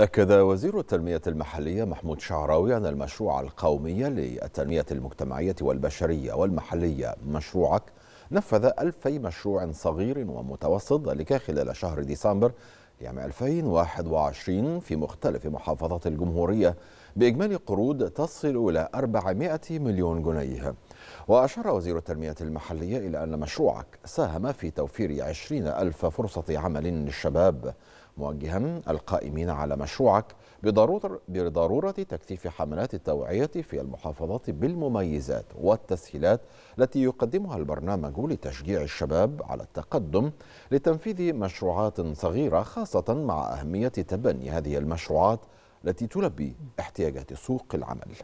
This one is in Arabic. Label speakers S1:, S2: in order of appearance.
S1: أكد وزير التنمية المحلية محمود شعراوي أن المشروع القومي للتنمية المجتمعية والبشرية والمحلية مشروعك نفذ ألفي مشروع صغير ومتوسط ذلك خلال شهر ديسمبر لعام 2021 في مختلف محافظات الجمهورية بإجمالي قروض تصل إلى 400 مليون جنيه وأشار وزير التنمية المحلية إلى أن مشروعك ساهم في توفير عشرين ألف فرصة عمل للشباب موجها القائمين على مشروعك بضرورة, بضرورة تكثيف حملات التوعية في المحافظات بالمميزات والتسهيلات التي يقدمها البرنامج لتشجيع الشباب على التقدم لتنفيذ مشروعات صغيرة خاصة مع أهمية تبني هذه المشروعات التي تلبي احتياجات سوق العمل